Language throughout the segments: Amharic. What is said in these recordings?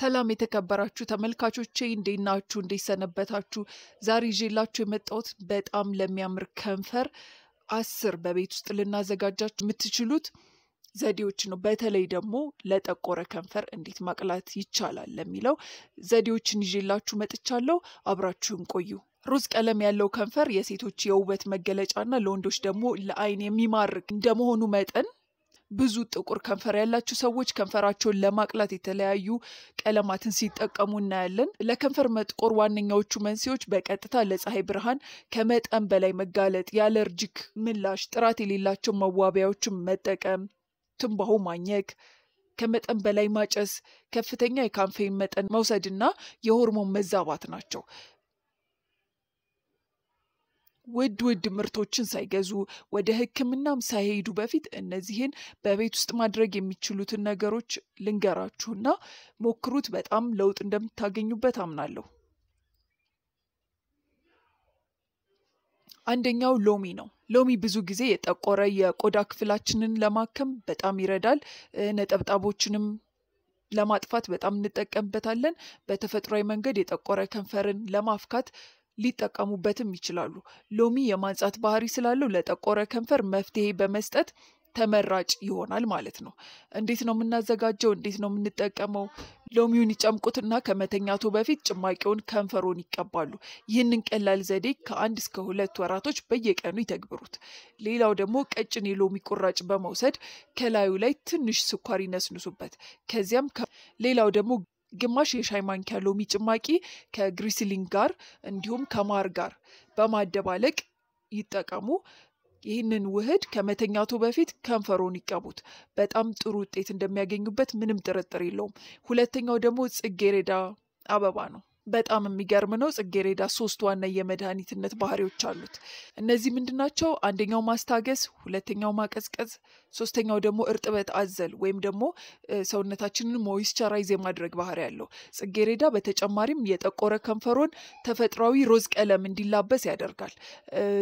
ሰላም የተከበራችሁ ተመልካቾቼ እንዴት ናችሁ? እንዴት ሰነበታችሁ? ዛሬ ይዤላችሁ የመጣሁት በጣም ለሚያምር ከንፈር አስር በቤት ውስጥ ልናዘጋጃችሁ የምትችሉት ዘዴዎች ነው። በተለይ ደግሞ ለጠቆረ ከንፈር እንዴት ማቅላት ይቻላል ለሚለው ዘዴዎችን ይዤላችሁ መጥቻለሁ። አብራችሁን ቆዩ። ሮዝ ቀለም ያለው ከንፈር የሴቶች የውበት መገለጫና ለወንዶች ደግሞ ለአይን የሚማርክ እንደመሆኑ መጠን ብዙ ጥቁር ከንፈር ያላቸው ሰዎች ከንፈራቸውን ለማቅላት የተለያዩ ቀለማትን ሲጠቀሙ እናያለን። ለከንፈር መጥቆር ዋነኛዎቹ መንስኤዎች በቀጥታ ለፀሐይ ብርሃን ከመጠን በላይ መጋለጥ፣ የአለርጂክ ምላሽ፣ ጥራት የሌላቸው መዋቢያዎችን መጠቀም፣ ትንባሆ ማኘክ ከመጠን በላይ ማጨስ፣ ከፍተኛ የካፌን መጠን መውሰድ ና የሆርሞን መዛባት ናቸው። ውድ ውድ ምርቶችን ሳይገዙ ወደ ሕክምናም ሳይሄዱ በፊት እነዚህን በቤት ውስጥ ማድረግ የሚችሉትን ነገሮች ልንገራችሁና ሞክሩት። በጣም ለውጥ እንደምታገኙበት አምናለሁ። አንደኛው ሎሚ ነው። ሎሚ ብዙ ጊዜ የጠቆረ የቆዳ ክፍላችንን ለማከም በጣም ይረዳል። ነጠብጣቦችንም ለማጥፋት በጣም እንጠቀምበታለን። በተፈጥሯዊ መንገድ የጠቆረ ከንፈርን ለማፍካት ሊጠቀሙበትም ይችላሉ። ሎሚ የማንጻት ባህሪ ስላለው ለጠቆረ ከንፈር መፍትሄ በመስጠት ተመራጭ ይሆናል ማለት ነው። እንዴት ነው የምናዘጋጀው? እንዴት ነው የምንጠቀመው? ሎሚውን ይጨምቁትና ከመተኛቱ በፊት ጭማቂውን ከንፈሮን ይቀባሉ። ይህንን ቀላል ዘዴ ከአንድ እስከ ሁለት ወራቶች በየቀኑ ይተግብሩት። ሌላው ደግሞ ቀጭን የሎሚ ቁራጭ በመውሰድ ከላዩ ላይ ትንሽ ስኳር ይነስንሱበት። ከዚያም ሌላው ደግሞ ግማሽ የሻይ ማንኪያ ሎሚ ጭማቂ ከግሪስሊንግ ጋር እንዲሁም ከማር ጋር በማደባለቅ ይጠቀሙ። ይህንን ውህድ ከመተኛቱ በፊት ከንፈሮን ይቀቡት። በጣም ጥሩ ውጤት እንደሚያገኙበት ምንም ጥርጥር የለውም። ሁለተኛው ደግሞ ጽጌሬዳ አበባ ነው። በጣም የሚገርም ነው። ጽጌሬዳ ሶስት ዋና የመድኃኒትነት ባህሪዎች አሉት። እነዚህ ምንድናቸው? አንደኛው ማስታገስ፣ ሁለተኛው ማቀዝቀዝ፣ ሶስተኛው ደግሞ እርጥበት አዘል ወይም ደግሞ ሰውነታችንን ሞይስቸራይዝ የማድረግ ባህሪ ያለው። ጽጌሬዳ በተጨማሪም የጠቆረ ከንፈሮን ተፈጥሯዊ ሮዝ ቀለም እንዲላበስ ያደርጋል።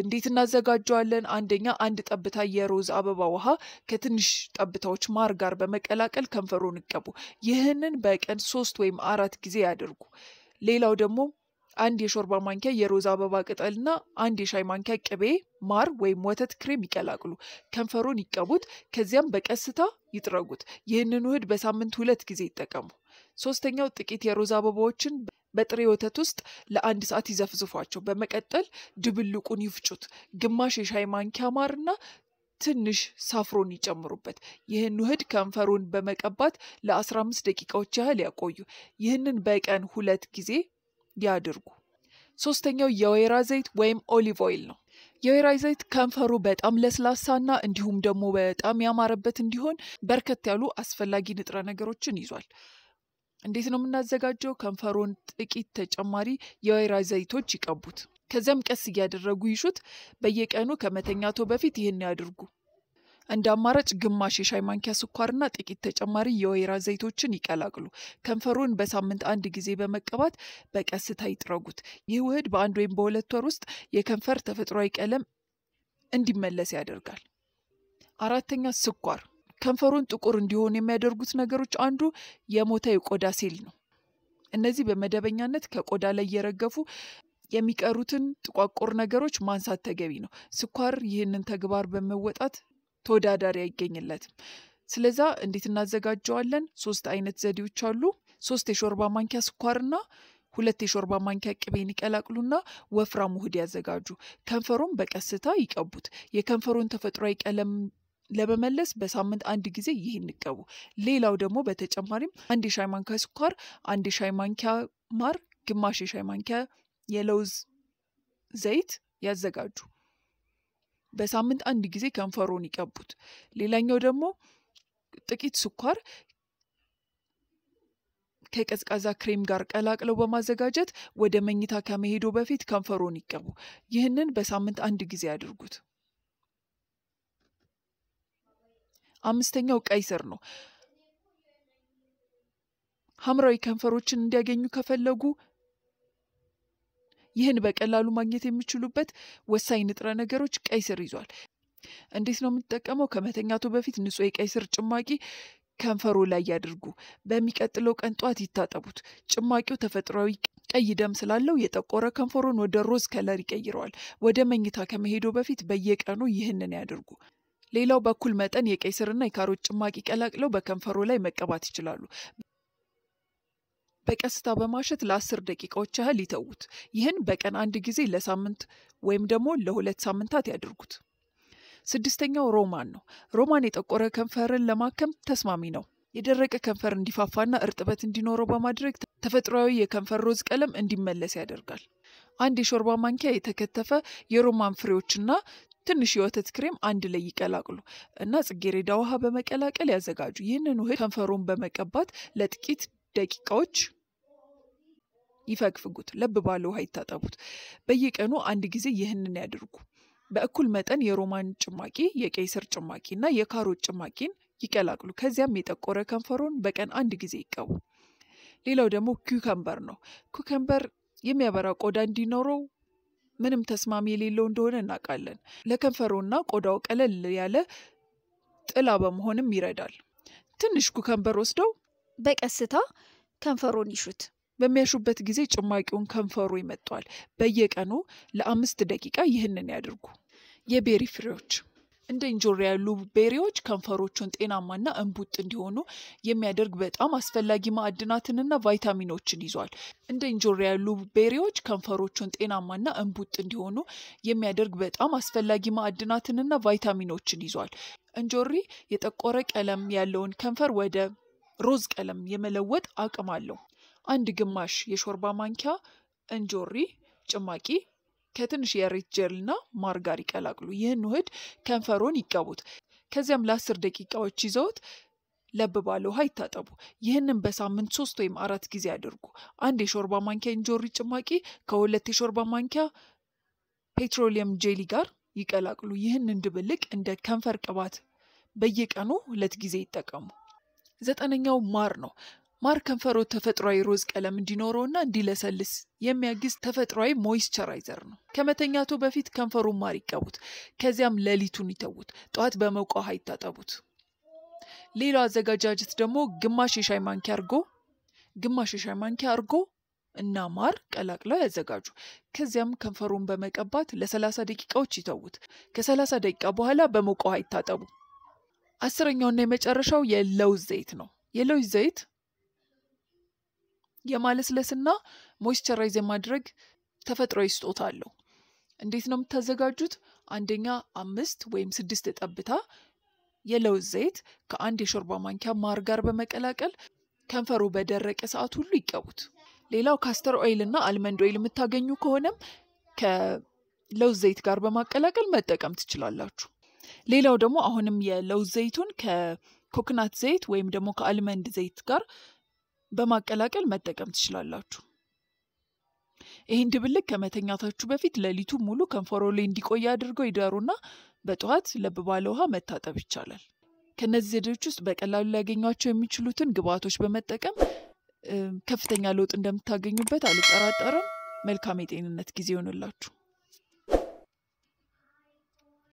እንዴት እናዘጋጀዋለን? አንደኛ አንድ ጠብታ የሮዝ አበባ ውሃ ከትንሽ ጠብታዎች ማር ጋር በመቀላቀል ከንፈሮን ይቀቡ። ይህንን በቀን ሶስት ወይም አራት ጊዜ ያደርጉ። ሌላው ደግሞ አንድ የሾርባ ማንኪያ የሮዝ አበባ ቅጠልና አንድ የሻይ ማንኪያ ቅቤ፣ ማር ወይም ወተት ክሬም ይቀላቅሉ። ከንፈሩን ይቀቡት። ከዚያም በቀስታ ይጥረጉት። ይህንን ውህድ በሳምንት ሁለት ጊዜ ይጠቀሙ። ሶስተኛው ጥቂት የሮዝ አበባዎችን በጥሬ ወተት ውስጥ ለአንድ ሰዓት ይዘፍዝፏቸው። በመቀጠል ድብልቁን ይፍጩት። ግማሽ የሻይ ማንኪያ ማርና ትንሽ ሳፍሮን ይጨምሩበት። ይህን ውህድ ከንፈሩን በመቀባት ለ15 ደቂቃዎች ያህል ያቆዩ። ይህንን በቀን ሁለት ጊዜ ያድርጉ። ሶስተኛው የወይራ ዘይት ወይም ኦሊቭ ኦይል ነው። የወይራ ዘይት ከንፈሩ በጣም ለስላሳና እንዲሁም ደግሞ በጣም ያማረበት እንዲሆን በርከት ያሉ አስፈላጊ ንጥረ ነገሮችን ይዟል። እንዴት ነው የምናዘጋጀው? ከንፈሩን ጥቂት ተጨማሪ የወይራ ዘይቶች ይቀቡት። ከዚያም ቀስ እያደረጉ ይሹት። በየቀኑ ከመተኛቶ በፊት ይህን ያድርጉ። እንደ አማራጭ ግማሽ የሻይ ማንኪያ ስኳርና ጥቂት ተጨማሪ የወይራ ዘይቶችን ይቀላቅሉ። ከንፈሩን በሳምንት አንድ ጊዜ በመቀባት በቀስታ ይጥረጉት። ይህ ውህድ በአንድ ወይም በሁለት ወር ውስጥ የከንፈር ተፈጥሯዊ ቀለም እንዲመለስ ያደርጋል። አራተኛ ስኳር። ከንፈሩን ጥቁር እንዲሆኑ የሚያደርጉት ነገሮች አንዱ የሞተ የቆዳ ሴል ነው። እነዚህ በመደበኛነት ከቆዳ ላይ እየረገፉ የሚቀሩትን ጥቋቁር ነገሮች ማንሳት ተገቢ ነው። ስኳር ይህንን ተግባር በመወጣት ተወዳዳሪ አይገኝለትም። ስለዛ እንዴት እናዘጋጀዋለን? ሶስት አይነት ዘዴዎች አሉ። ሶስት የሾርባ ማንኪያ ስኳርና ሁለት የሾርባ ማንኪያ ቅቤን ይቀላቅሉና ወፍራም ውህድ ያዘጋጁ። ከንፈሩን በቀስታ ይቀቡት። የከንፈሩን ተፈጥሯዊ ቀለም ለመመለስ በሳምንት አንድ ጊዜ ይህን ይቀቡ። ሌላው ደግሞ በተጨማሪም አንድ የሻይ ማንኪያ ስኳር፣ አንድ የሻይ ማንኪያ ማር፣ ግማሽ የሻይ ማንኪያ የለውዝ ዘይት ያዘጋጁ። በሳምንት አንድ ጊዜ ከንፈሮን ይቀቡት። ሌላኛው ደግሞ ጥቂት ስኳር ከቀዝቃዛ ክሬም ጋር ቀላቅለው በማዘጋጀት ወደ መኝታ ከመሄዶ በፊት ከንፈሮን ይቀቡ። ይህንን በሳምንት አንድ ጊዜ ያድርጉት። አምስተኛው ቀይ ስር ነው። ሐምራዊ ከንፈሮችን እንዲያገኙ ከፈለጉ ይህን በቀላሉ ማግኘት የሚችሉበት ወሳኝ ንጥረ ነገሮች ቀይ ስር ይዟል። እንዴት ነው የምንጠቀመው? ከመተኛቱ በፊት ንጹህ የቀይ ስር ጭማቂ ከንፈሮ ላይ ያድርጉ። በሚቀጥለው ቀን ጠዋት ይታጠቡት። ጭማቂው ተፈጥሯዊ ቀይ ደም ስላለው የጠቆረ ከንፈሮን ወደ ሮዝ ከለር ይቀይረዋል። ወደ መኝታ ከመሄዶ በፊት በየቀኑ ይህንን ያድርጉ። ሌላው በኩል መጠን የቀይ ስርና የካሮት ጭማቂ ቀላቅለው በከንፈሮ ላይ መቀባት ይችላሉ። በቀስታ በማሸት ለአስር ደቂቃዎች ያህል ይተዉት። ይህን በቀን አንድ ጊዜ ለሳምንት ወይም ደግሞ ለሁለት ሳምንታት ያድርጉት። ስድስተኛው ሮማን ነው። ሮማን የጠቆረ ከንፈርን ለማከም ተስማሚ ነው። የደረቀ ከንፈር እንዲፋፋና እርጥበት እንዲኖረው በማድረግ ተፈጥሯዊ የከንፈር ሮዝ ቀለም እንዲመለስ ያደርጋል። አንድ የሾርባ ማንኪያ የተከተፈ የሮማን ፍሬዎችና ትንሽ የወተት ክሬም አንድ ላይ ይቀላቅሉ እና ጽጌሬዳ ውሃ በመቀላቀል ያዘጋጁ። ይህንን ውህድ ከንፈሩን በመቀባት ለጥቂት ደቂቃዎች ይፈግፍጉት። ለብ ባለ ውሃ ይታጠቡት። በየቀኑ አንድ ጊዜ ይህንን ያድርጉ። በእኩል መጠን የሮማን ጭማቂ፣ የቀይ ስር ጭማቂ እና የካሮት ጭማቂን ይቀላቅሉ። ከዚያም የጠቆረ ከንፈሮን በቀን አንድ ጊዜ ይቀቡ። ሌላው ደግሞ ኩከምበር ነው። ኩከምበር የሚያበራ ቆዳ እንዲኖረው ምንም ተስማሚ የሌለው እንደሆነ እናውቃለን። ለከንፈሮና ቆዳው ቀለል ያለ ጥላ በመሆንም ይረዳል። ትንሽ ኩከምበር ወስደው በቀስታ ከንፈሮን ይሹት። በሚያሹበት ጊዜ ጭማቂውን ከንፈሩ ይመጧል። በየቀኑ ለአምስት ደቂቃ ይህንን ያድርጉ። የቤሪ ፍሬዎች እንደ እንጆሪ ያሉ ቤሪዎች ከንፈሮቹን ጤናማና እንቡጥ እንዲሆኑ የሚያደርግ በጣም አስፈላጊ ማዕድናትንና ቫይታሚኖችን ይዟል። እንደ እንጆሪ ያሉ ቤሪዎች ከንፈሮቹን ጤናማና እንቡጥ እንዲሆኑ የሚያደርግ በጣም አስፈላጊ ማዕድናትንና ቫይታሚኖችን ይዟል። እንጆሪ የጠቆረ ቀለም ያለውን ከንፈር ወደ ሮዝ ቀለም የመለወጥ አቅም አለው። አንድ ግማሽ የሾርባ ማንኪያ እንጆሪ ጭማቂ ከትንሽ የሬት ጀል እና ማር ጋር ይቀላቅሉ። ይህን ውህድ ከንፈሮን ይቀቡት። ከዚያም ለአስር ደቂቃዎች ይዘውት ለብ ባለ ውሃ ይታጠቡ። ይህንን በሳምንት ሶስት ወይም አራት ጊዜ ያድርጉ። አንድ የሾርባ ማንኪያ እንጆሪ ጭማቂ ከሁለት የሾርባ ማንኪያ ፔትሮሊየም ጄሊ ጋር ይቀላቅሉ። ይህንን ድብልቅ እንደ ከንፈር ቅባት በየቀኑ ሁለት ጊዜ ይጠቀሙ። ዘጠነኛው ማር ነው። ማር ከንፈሮ ተፈጥሯዊ ሮዝ ቀለም እንዲኖረውና እንዲለሰልስ የሚያግዝ ተፈጥሯዊ ሞይስቸራይዘር ነው። ከመተኛቶ በፊት ከንፈሩን ማር ይቀቡት። ከዚያም ሌሊቱን ይተዉት። ጠዋት በሞቀ ውሃ ይታጠቡት። ሌላው አዘጋጃጀት ደግሞ ግማሽ የሻይ ማንኪያ እርጎ ግማሽ የሻይ ማንኪያ እርጎ እና ማር ቀላቅለው ያዘጋጁ። ከዚያም ከንፈሩን በመቀባት ለሰላሳ ደቂቃዎች ይተዉት። ከሰላሳ ደቂቃ በኋላ በሞቀ ውሃ ይታጠቡ። አስረኛውና የመጨረሻው የለውዝ ዘይት ነው። የለውዝ ዘይት የማለስለስና ሞይስቸራይዝ የማድረግ ተፈጥሯዊ ስጦታ አለው። እንዴት ነው የምታዘጋጁት? አንደኛ አምስት ወይም ስድስት ጠብታ የለውዝ ዘይት ከአንድ የሾርባ ማንኪያ ማር ጋር በመቀላቀል ከንፈሩ በደረቀ ሰዓት ሁሉ ይቀቡት። ሌላው ካስተር ኦይል እና አልመንድ ኦይል የምታገኙ ከሆነም ከለውዝ ዘይት ጋር በማቀላቀል መጠቀም ትችላላችሁ። ሌላው ደግሞ አሁንም የለውዝ ዘይቱን ከኮክናት ዘይት ወይም ደግሞ ከአልመንድ ዘይት ጋር በማቀላቀል መጠቀም ትችላላችሁ። ይህን ድብልቅ ከመተኛታችሁ በፊት ሌሊቱ ሙሉ ከንፈሮ ላይ እንዲቆይ አድርገው ይደሩና በጠዋት ለብ ባለ ውሃ መታጠብ ይቻላል። ከእነዚህ ዘዴዎች ውስጥ በቀላሉ ሊያገኟቸው የሚችሉትን ግብአቶች በመጠቀም ከፍተኛ ለውጥ እንደምታገኙበት አልጠራጠርም። መልካም የጤንነት ጊዜ ይሆንላችሁ።